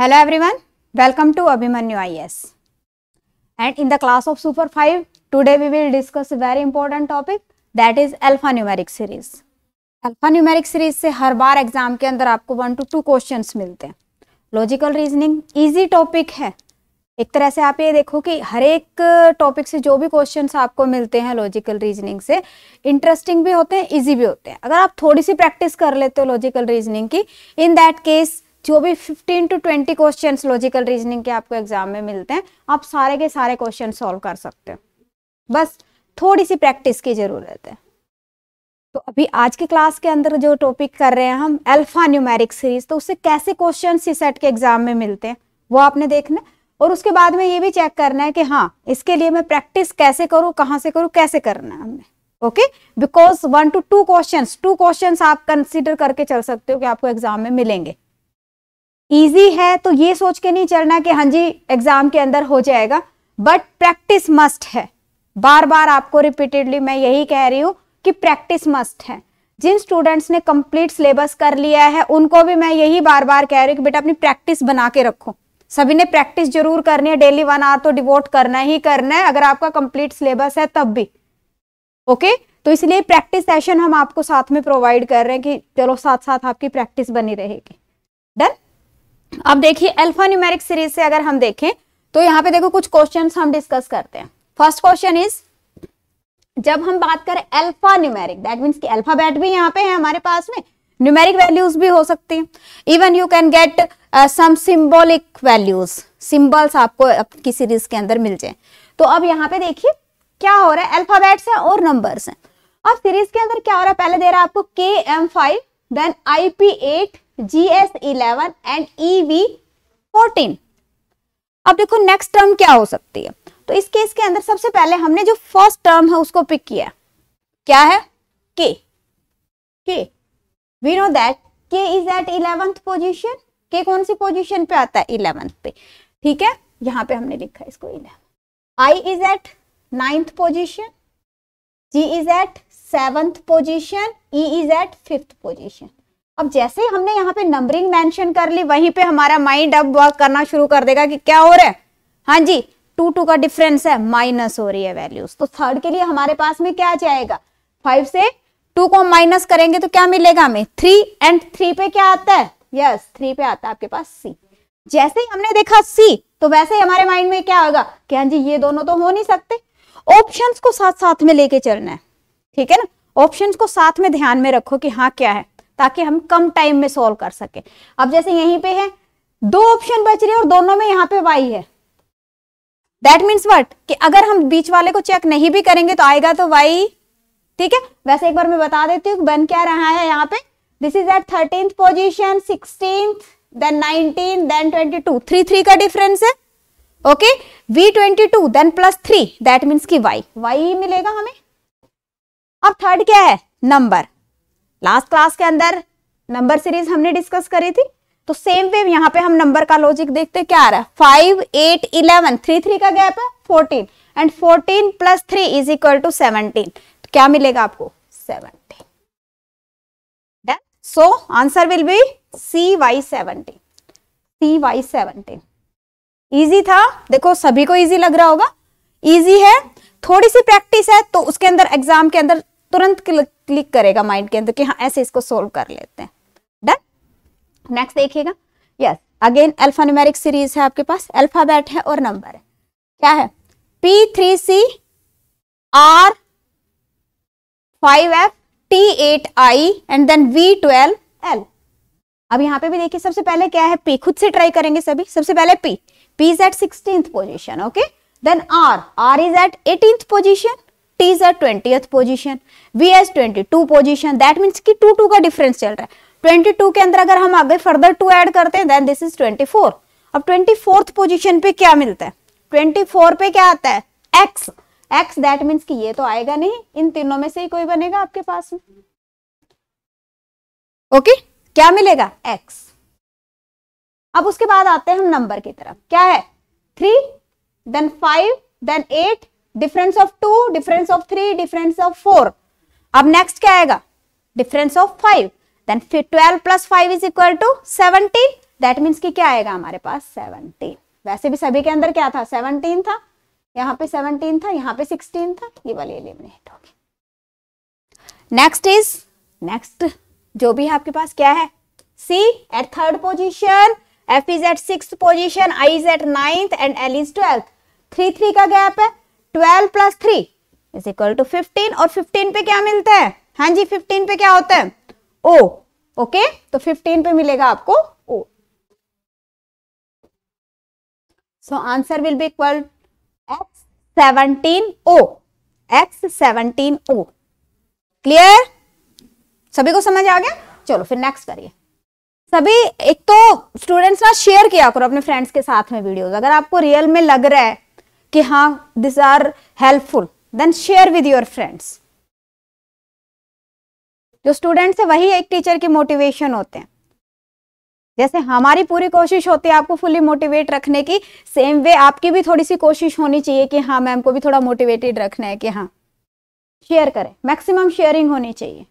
Hello Hello everyone, welcome to Abhimanyu IS. And in the class of Super 5, today we will discuss a very important topic that is alphanumeric series. Numeric series से हर बार exam के अंदर आपको one two two question मिलते हैं logical reasoning easy topic है एक तरह से आप ये देखो कि हर एक टॉपिक से जो भी क्वेश्चन आपको मिलते हैं लॉजिकल रीजनिंग से इंटरेस्टिंग भी होते हैं ईजी भी होते हैं अगर आप थोड़ी सी प्रैक्टिस कर लेते हो लॉजिकल रीजनिंग की इन दैट केस जो भी 15 टू 20 क्वेश्चंस लॉजिकल रीजनिंग के आपको एग्जाम में मिलते हैं आप सारे के सारे क्वेश्चन सॉल्व कर सकते हैं बस थोड़ी सी प्रैक्टिस की ज़रूरत है तो अभी आज के क्लास के अंदर जो टॉपिक कर रहे हैं हम अल्फा न्यूमेरिक सीरीज तो उससे कैसे क्वेश्चन सी सेट के एग्जाम में मिलते हैं वो आपने देखना और उसके बाद में ये भी चेक करना है कि हाँ इसके लिए मैं प्रैक्टिस कैसे करूँ कहाँ से करूँ कैसे करना है हमने okay because one two two question two question आप कंसिडर करके चल सकते हो कि आपको एग्जाम में मिलेंगे ईजी है तो ये सोच के नहीं चलना कि हाँ जी एग्जाम के अंदर हो जाएगा बट प्रैक्टिस मस्ट है बार बार आपको रिपीटेडली मैं यही कह रही हूँ कि प्रैक्टिस मस्ट है जिन स्टूडेंट्स ने कंप्लीट सिलेबस कर लिया है उनको भी मैं यही बार बार कह रही हूँ कि बेटा अपनी प्रैक्टिस बना के रखो सभी ने प्रैक्टिस जरूर करनी है डेली वन आवर तो डिवोट करना ही करना है अगर आपका कंप्लीट सिलेबस है तब भी ओके तो इसलिए प्रैक्टिस सेशन हम आपको साथ में प्रोवाइड कर रहे हैं कि चलो साथ साथ आपकी प्रैक्टिस बनी रहेगी डन अब देखिए अल्फा न्यूमेरिक सीरीज से अगर हम देखें तो यहाँ पे देखो कुछ क्वेश्चन हम डिस्कस करते हैं फर्स्ट क्वेश्चन इज जब हम बात करें अल्फा न्यूमेरिक दैट मीन्स कि अल्फाबेट भी यहाँ पे है हमारे पास में न्यूमेरिक वैल्यूज भी हो सकती हैं even you can get some symbolic values symbols आपको आपकी सीरीज के अंदर मिल जाए तो अब यहाँ पे देखिए क्या हो रहा है अल्फाबेट्स है और नंबर्स है अब सीरीज के अंदर क्या हो रहा है पहले दे रहा है आपको के M five then IP8, GS11 and EV14. अब देखो नेक्स्ट टर्म क्या हो सकती है तो इस केस के अंदर सबसे पहले हमने जो फर्स्ट टर्म है उसको पिक किया क्या है के K we know that K is at 11th position. के कौन सी पोजीशन पे आता है 11th पे ठीक है यहां पे हमने लिखा इसको eleven I is at ninth position. G is at seventh position E is at fifth position अब जैसे ही हमने यहाँ पे नंबरिंग मेंशन कर ली वहीं पे हमारा माइंड अब वर्क करना शुरू कर देगा कि क्या हो रहा है हाँ जी टू टू का डिफरेंस है माइनस हो रही है वैल्यूज तो थर्ड के लिए हमारे पास में क्या जाएगा फाइव से टू को माइनस करेंगे तो क्या मिलेगा हमें थ्री एंड थ्री पे क्या आता है यस yes, थ्री पे आता है आपके पास सी जैसे ही हमने देखा सी तो वैसे ही हमारे माइंड में क्या होगा कि हाँ जी ये दोनों तो हो नहीं सकते ऑप्शंस को साथ साथ में लेके चलना है ठीक है ना ऑप्शंस को साथ में ध्यान में रखो कि हाँ क्या है ताकि हम कम टाइम में सॉल्व कर सके अब जैसे यहीं पे है दो ऑप्शन बच रहे हैं और दोनों में यहाँ पे वाई है दैट मीन्स वट कि अगर हम बीच वाले को चेक नहीं भी करेंगे तो आएगा तो वाई ठीक है वैसे एक बार मैं बता देती हूँ बन क्या रहा है यहाँ पे this is at thirteenth position sixteen then nineteen then twenty two three three का डिफरेंस है okay V twenty two then plus three that means की वाई वाई मिलेगा हमें अब थर्ड क्या है नंबर लास्ट क्लास के अंदर नंबर सीरीज हमने डिस्कस करी थी तो सेम वे यहाँ पे हम नंबर का लॉजिक देखते क्या आ रहा है five eight eleven three three का गैप है fourteen and fourteen plus three is equal to seventeen तो क्या मिलेगा आपको seventeen so answer will be C Y seventeen C Y seventeen easy था देखो सभी को इजी लग रहा होगा इजी है थोड़ी सी प्रैक्टिस है तो उसके अंदर एग्जाम के अंदर तुरंत क्लिक करेगा माइंड के अंदर कि हाँ ऐसे इसको सोल्व कर लेते हैं डन नेक्स्ट देखिएगा yes again alpha numeric series है आपके पास अल्फाबेट है और नंबर है क्या है P three C R five F T eight I and then V twelve L अब यहाँ पे भी देखिए सबसे पहले क्या है पी खुद से ट्राई करेंगे सभी सबसे पहले P P is at sixteenth position okay then R R is at eighteenth position T is a position V is twenty two position that means की टू टू का डिफरेंस चल रहा है ट्वेंटी टू के अंदर अगर हम आगे फर्दर टू एड करते हैं then this is twenty four अब ट्वेंटी फोर्थ पोजिशन पे क्या मिलता है ट्वेंटी फोर पे क्या आता है एक्स एक्स दैट मीन्स कि ये तो आएगा नहीं इन तीनों में से ही कोई बनेगा आपके पास में ओके okay? क्या मिलेगा एक्स अब उसके बाद आते हैं हम नंबर की तरफ क्या है three then five then eight difference of two difference of three difference of four अब नेक्स्ट क्या आएगा difference of five then twelve plus five is equal to seventeen that means की क्या आएगा हमारे पास सेवनटीन वैसे भी सभी के अंदर क्या था सेवनटीन था यहाँ पे सेवनटीन था यहाँ पे सिक्सटीन था ये वाली एलिमिनेट होगी नेक्स्ट इज नेक्स्ट जो भी आपके पास क्या है C at third position F is at six position I is at ninth and L is twelfth three three का गैप है 12 plus three is equal to fifteen और 15 पे क्या मिलता है हाँ जी 15 पे क्या होता है ओ ओके तो 15 पे मिलेगा आपको O so answer will be equal X seventeen O X seventeen O clear सभी को समझ आ गया चलो फिर नेक्स्ट करिए सभी एक तो स्टूडेंट्स ना शेयर किया करो अपने फ्रेंड्स के साथ में वीडियोस अगर आपको रियल में लग रहा है कि हाँ this are helpful then share with your friends जो स्टूडेंट्स है वही एक टीचर के मोटिवेशन होते हैं जैसे हमारी पूरी कोशिश होती है आपको फुली मोटिवेट रखने की सेम वे आपकी भी थोड़ी सी कोशिश होनी चाहिए कि हाँ मैम को भी थोड़ा मोटिवेटेड रखना है कि हाँ शेयर करें मैक्सिमम शेयरिंग होनी चाहिए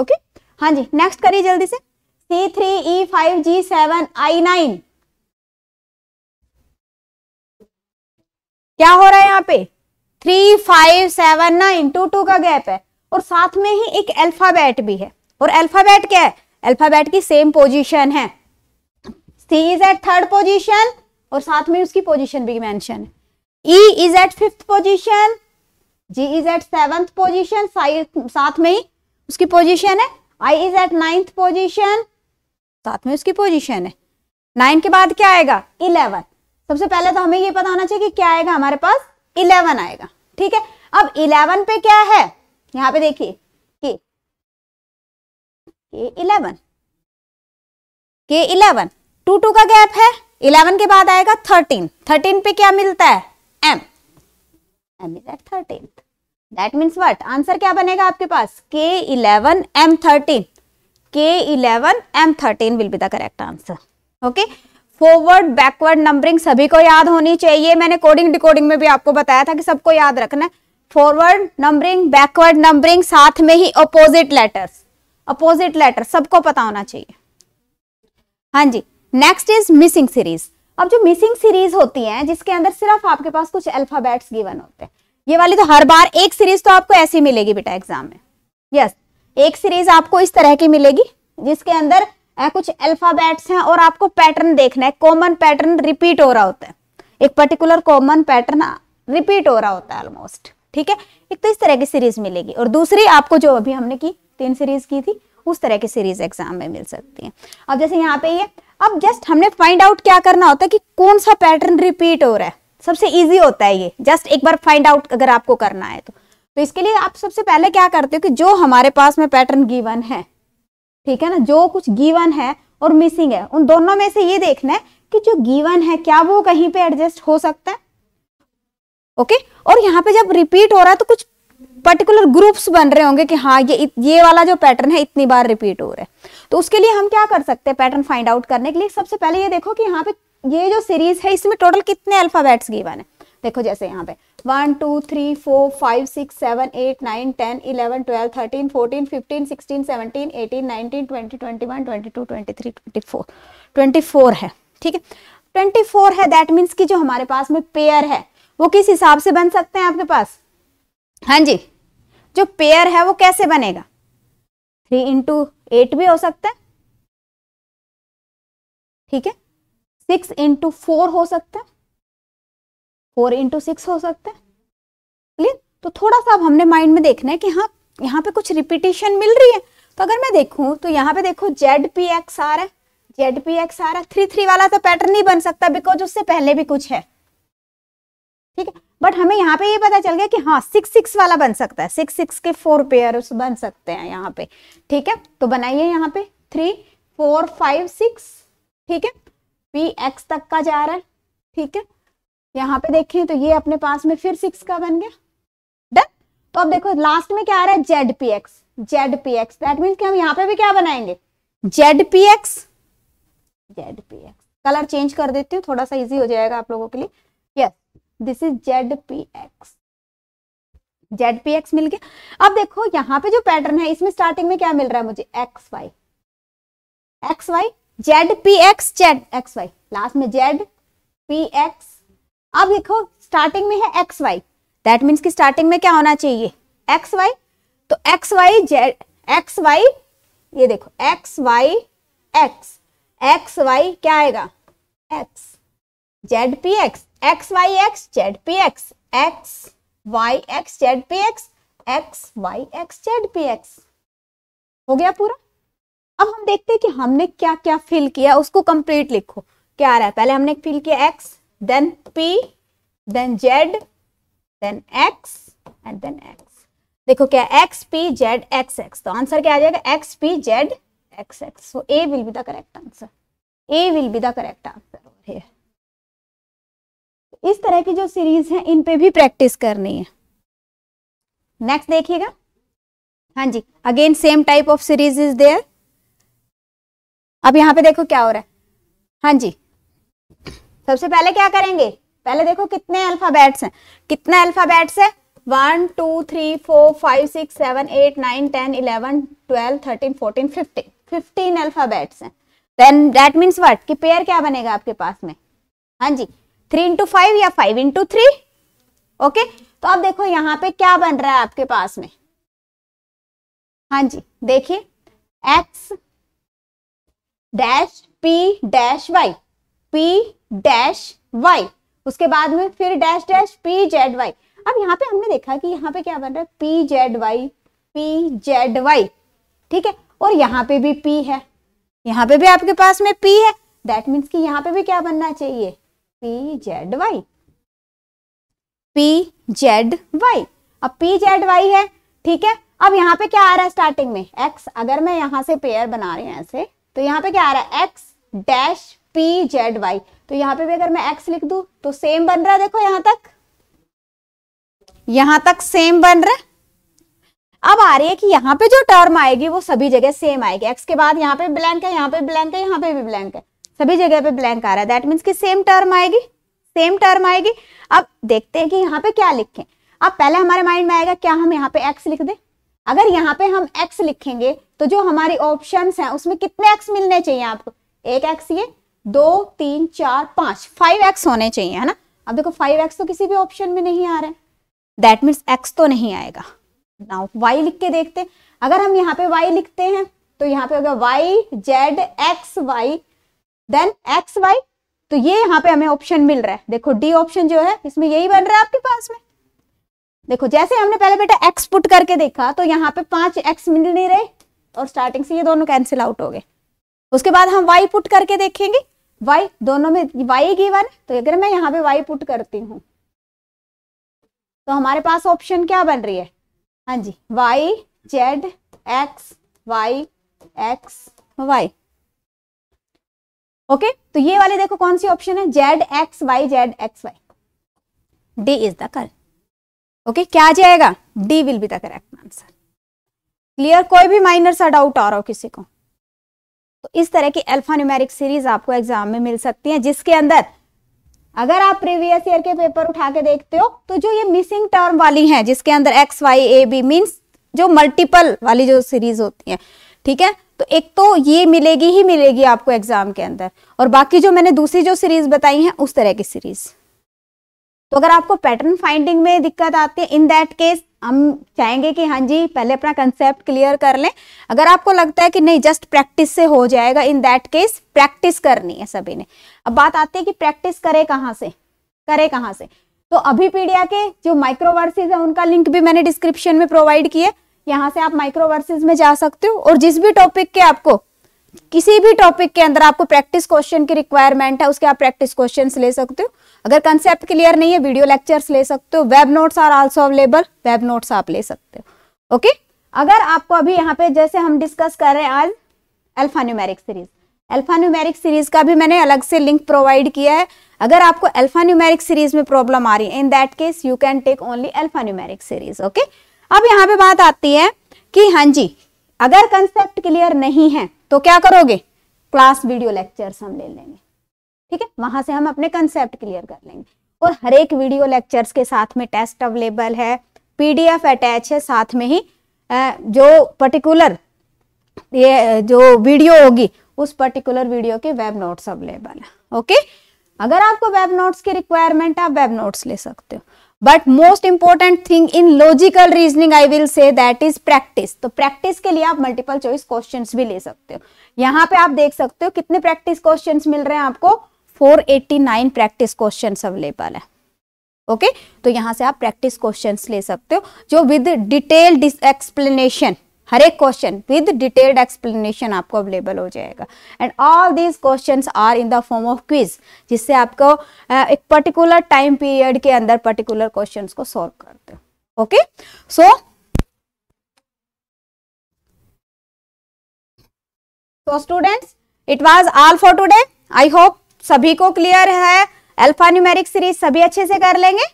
ओके okay? हाँ जी नेक्स्ट करिए जल्दी से C three E five G seven I nine क्या हो रहा है यहाँ पे थ्री फाइव सेवन ना इंटू टू का गैप है और साथ में ही एक अल्फाबेट भी है और अल्फाबेट क्या है अल्फाबेट की सेम पोजीशन है C is at third position और साथ में उसकी पोजीशन भी मेंशन है E is at fifth position G is at seventh position साथ में ही उसकी पोजीशन है I is at ninth position साथ में उसकी पोजीशन है नाइन के बाद क्या आएगा इलेवंथ सबसे पहले तो हमें ये पता होना चाहिए कि क्या आएगा हमारे पास इलेवन आएगा ठीक है अब इलेवन पे क्या है यहाँ पे देखिए के K eleven K eleven two two का गैप है इलेवन के बाद आएगा थर्टीन थर्टीन पे क्या मिलता है M M is at thirteen that means what answer क्या बनेगा आपके पास K eleven M thirteen K eleven M thirteen will be the correct answer okay forward backward numbering सभी को याद होनी चाहिए मैंने कोडिंग डिकोडिंग में भी आपको बताया था कि सबको याद रखना है फॉरवर्ड नंबरिंग बैकवर्ड नंबरिंग साथ में ही अपोजिट लेटर्स अपोजिट लेटर सबको पता होना चाहिए हाँ जी नेक्स्ट इज मिसिंग सीरीज अब जो मिसिंग सीरीज होती है जिसके अंदर सिर्फ आपके पास कुछ अल्फाबेट्स गिवन होते हैं ये वाली तो हर बार एक सीरीज तो आपको ऐसी मिलेगी बेटा एग्जाम में यस yes, एक सीरीज आपको इस तरह की मिलेगी जिसके अंदर कुछ अल्फाबेट्स हैं और आपको पैटर्न देखना है कॉमन पैटर्न रिपीट हो रहा होता है एक पर्टिकुलर कॉमन पैटर्न रिपीट हो रहा होता है ऑलमोस्ट ठीक है एक तो इस तरह की सीरीज मिलेगी और दूसरी आपको जो अभी हमने की तीन सीरीज की थी उस तरह की सीरीज एग्जाम में मिल सकती है अब जैसे यहाँ पे ये अब जस्ट हमने फाइंड आउट क्या करना होता है कि कौन सा पैटर्न रिपीट हो रहा है सबसे इजी होता है ये जस्ट एक बार फाइंड आउट अगर आपको करना है तो तो इसके लिए आप सबसे पहले क्या करते हो कि जो हमारे पास में पैटर्न गिवन है ठीक है ना जो कुछ गिवन है और मिसिंग है उन दोनों में से ये देखना है कि जो गिवन है क्या वो कहीं पे एडजस्ट हो सकता है ओके और यहाँ पे जब रिपीट हो रहा है तो कुछ पर्टिकुलर ग्रुप्स बन रहे होंगे कि हाँ ये ये वाला जो पैटर्न है इतनी बार रिपीट हो रहा है तो उसके लिए हम क्या कर सकते हैं पैटर्न फाइंड आउट करने के लिए सबसे पहले ये देखो कि यहाँ पे ये जो सीरीज है इसमें टोटल कितने अल्फाबेट्स गिवन है देखो जैसे यहाँ पे one two three four five six seven eight nine ten eleven twelve thirteen fourteen fifteen sixteen seventeen eighteen nineteen twenty twenty one twenty two twenty three twenty four twenty four है ठीक है twenty four है that means कि जो हमारे पास में pair है वो किस हिसाब से बन सकते हैं आपके पास हाँ जी जो पेयर है वो कैसे बनेगा थ्री इंटू एट भी हो सकता है ठीक है सिक्स इंटू फोर हो सकता है फोर इंटू सिक्स हो सकता है क्लियर तो थोड़ा सा अब हमने माइंड में देखना है कि हाँ यहाँ पे कुछ रिपीटेशन मिल रही है तो अगर मैं देखूँ तो यहाँ पे देखो जेड पी एक्स आ रहा है जेड पी एक्स आ रहा है थ्री थ्री वाला तो पैटर्न नहीं बन सकता बिकॉज उससे पहले भी कुछ है ठीक है बट हमें यहाँ पे ये पता चल गया कि हाँ सिक्स सिक्स वाला बन सकता है सिक्स सिक्स के फोर पेयर बन सकते हैं यहाँ पे ठीक है तो बनाइए यहाँ पे थ्री फोर फाइव सिक्स ठीक है पी एक्स तक का जा रहा है ठीक है यहाँ पे देखें तो ये अपने पास में फिर सिक्स का बन गया डन तो अब देखो लास्ट में क्या आ रहा है Z P X Z P X that mean हम यहाँ पे भी क्या बनाएंगे Z P X Z P X colour change कर देती हूँ थोड़ा सा इजी हो जाएगा आप लोगों के लिए yes this is Z P X Z P X मिल गया अब देखो यहाँ पे जो पैटर्न है इसमें स्टार्टिंग में क्या मिल रहा है मुझे X Y X Y Z P X Z X Y last में जेड पी एक्स अब देखो स्टार्टिंग में है एक्स वाई दैट मीन्स की स्टार्टिंग में क्या होना चाहिए एक्स वाई तो X Y Z X Y ये देखो X Y X X Y क्या आएगा X Z P X X Y X Z P X X Y X Z P X X Y X Z P X हो गया पूरा अब हम देखते हैं कि हमने क्या क्या फिल किया उसको कंप्लीट लिखो क्या आ रहा है पहले हमने फिल किया X then P, then Z, then X and then X. देखो क्या X, P, Z, X, X. तो आंसर क्या आ जाएगा X, P, Z, X, X. So A will be the correct answer. A will be the correct answer over here. इस तरह की जो सीरीज है इन पे भी प्रैक्टिस करनी है नेक्स्ट देखिएगा हाँ जी again same type of series is there अब यहां पे देखो क्या हो रहा है हाँ जी सबसे पहले क्या करेंगे पहले देखो कितने अल्फाबेट्स हैं कितने अल्फाबेट्स है one two three four five six seven eight nine ten eleven twelve thirteen fourteen fifteen fifteen alphabets हैं देन दैट मीन्स वट कि पेयर क्या बनेगा आपके पास में हाँ जी थ्री इंटू फाइव या फाइव इंटू थ्री ओके तो अब देखो यहाँ पे क्या बन रहा है आपके पास में हाँ जी देखिए X dash P dash Y P dash Y उसके बाद में फिर dash dash P Z Y अब यहाँ पे हमने देखा कि यहाँ पे क्या बन रहा है P Z Y P Z Y ठीक है और यहाँ पे भी पी है यहाँ पे भी आपके पास में पी है दैट मीन्स कि यहाँ पे भी क्या बनना चाहिए P Z Y P Z Y अब पी जेड वाई है ठीक है अब यहाँ पे क्या आ रहा है स्टार्टिंग में एक्स अगर मैं यहाँ से पेयर बना रही हूँ ऐसे तो यहाँ पे क्या आ रहा है X dash P Z Y तो यहाँ पे भी अगर मैं एक्स लिख दू तो सेम बन रहा है देखो यहां तक यहां तक सेम बन रहा है अब आ रही है कि यहाँ पे जो टर्म आएगी वो सभी जगह सेम आएगी एक्स के बाद यहाँ पे ब्लैंक है यहाँ पे ब्लैंक है यहाँ पे भी ब्लैंक है सभी जगह पे ब्लैंक आ रहा है दैट मीन्स की सेम टर्म आएगी सेम टर्म आएगी अब देखते हैं कि यहाँ पे क्या लिखे अब पहले हमारे माइंड में आएगा क्या हम यहाँ पे एक्स लिख दे अगर यहाँ पे हम एक्स लिखेंगे तो जो हमारी ऑप्शन हैं उसमें कितने एक्स मिलने चाहिए आपको एक एक्स ये दो तीन चार पांच फाइव एक्स होने चाहिए है ना अब देखो फाइव एक्स तो किसी भी ऑप्शन में नहीं आ रहे दैट मीन्स एक्स तो नहीं आएगा नाउ वाई लिख के देखते अगर हम यहाँ पे वाई लिखते हैं तो यहाँ पे होगा Y Z X Y then X Y तो ये यहाँ पे हमें ऑप्शन मिल रहा है देखो डी ऑप्शन जो है इसमें यही बन रहा है आपके पास में देखो जैसे हमने पहले बेटा एक्स पुट करके देखा तो यहाँ पे पांच एक्स मिल नहीं रहे और स्टार्टिंग से ये दोनों कैंसिल आउट हो गए उसके बाद हम वाई पुट करके देखेंगे y दोनों में वाई गिवन तो अगर मैं यहाँ पे y पुट करती हूँ तो हमारे पास ऑप्शन क्या बन रही है हाँ जी y z x y x y okay तो ये वाले देखो कौन सी ऑप्शन है Z X Y Z X Y D is the कर ओके क्या आ जाएगा D will be the correct answer clear कोई भी माइनर सा डाउट आ रहा हो किसी को तो इस तरह की अल्फा न्यूमेरिक सीरीज आपको एग्जाम में मिल सकती है जिसके अंदर अगर आप प्रीवियस ईयर के पेपर उठा के देखते हो तो जो ये मिसिंग टर्म वाली है जिसके अंदर X Y A B means जो मल्टीपल वाली जो सीरीज होती है ठीक है तो एक तो ये मिलेगी ही मिलेगी आपको एग्जाम के अंदर और बाकी जो मैंने दूसरी जो सीरीज बताई है उस तरह की सीरीज तो अगर आपको पैटर्न फाइंडिंग में दिक्कत आती है इन दैट केस हम चाहेंगे कि हाँ जी पहले अपना कंसेप्ट क्लियर कर लें अगर आपको लगता है कि नहीं जस्ट प्रैक्टिस से हो जाएगा इन दैट केस प्रैक्टिस करनी है सभी ने अब बात आती है कि प्रैक्टिस करे कहाँ से करे कहाँ से तो अभी पीडिया के जो माइक्रोवर्सिस है उनका लिंक भी मैंने डिस्क्रिप्शन में प्रोवाइड किया यहाँ से आप माइक्रोवर्सिस में जा सकते हो और जिस भी टॉपिक के आपको किसी भी टॉपिक के अंदर आपको प्रैक्टिस क्वेश्चन की रिक्वायरमेंट है उसके आप प्रैक्टिस क्वेश्चंस ले सकते हो अगर कंसेप्ट क्लियर नहीं है वीडियो लेक्चर्स ले सकते हो web notes are also available web notes आप ले सकते हो ओके अगर आपको अभी यहाँ पे जैसे हम डिस्कस कर रहे हैं आज alpha numeric series alpha numeric series का भी मैंने अलग से लिंक प्रोवाइड किया है अगर आपको अल्फा न्यूमेरिक सीरीज में प्रॉब्लम आ रही है in that case you can take only alpha numeric series okay अब यहाँ पे बात आती है कि हाँ जी अगर कंसेप्ट क्लियर नहीं है तो क्या करोगे क्लास वीडियो लेक्चर्स हम ले लेंगे ठीक है वहां से हम अपने कंसेप्ट क्लियर कर लेंगे और हर एक वीडियो लेक्चर्स के साथ में टेस्ट अवेलेबल है पीडीएफ अटैच है साथ में ही जो पर्टिकुलर ये जो वीडियो होगी उस पर्टिकुलर वीडियो के वेब नोट्स अवेलेबल है ओके अगर आपको वेब नोट्स की रिक्वायरमेंट आप वेब नोट्स ले सकते हो but most important thing in logical reasoning I will say that is practice तो प्रैक्टिस के लिए आप मल्टीपल चॉइस क्वेश्चन भी ले सकते हो यहाँ पे आप देख सकते हो कितने प्रैक्टिस क्वेश्चन मिल रहे हैं आपको 489 प्रैक्टिस क्वेश्चन अवेलेबल है ओके okay? तो यहां से आप प्रैक्टिस क्वेश्चन ले सकते हो जो विद डिटेल एक्सप्लेनेशन हर एक क्वेश्चन विद डिटेल्ड एक्सप्लेनेशन आपको अवेलेबल हो जाएगा and all these questions are in the form of quiz जिससे आपको एक पर्टिकुलर टाइम पीरियड के अंदर पर्टिकुलर क्वेश्चन को सॉल्व करते okay so so students it was all for today I hope सभी को क्लियर है अल्फा न्यूमेरिक सीरीज सभी अच्छे से कर लेंगे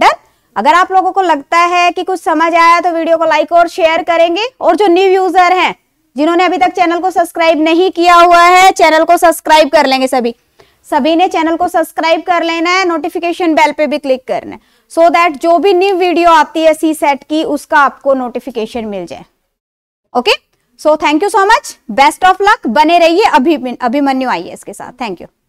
डन अगर आप लोगों को लगता है कि कुछ समझ आया तो वीडियो को लाइक और शेयर करेंगे और जो न्यू यूजर हैं जिन्होंने अभी तक चैनल को सब्सक्राइब नहीं किया हुआ है चैनल को सब्सक्राइब कर लेंगे सभी सभी ने चैनल को सब्सक्राइब कर लेना है नोटिफिकेशन बेल पे भी क्लिक करना है सो so दैट जो भी न्यू वीडियो आती है सी सेट की उसका आपको नोटिफिकेशन मिल जाए okay so thank you so much best of luck बने रहिए अभी अभिमन्यु आइए इसके साथ थैंक यू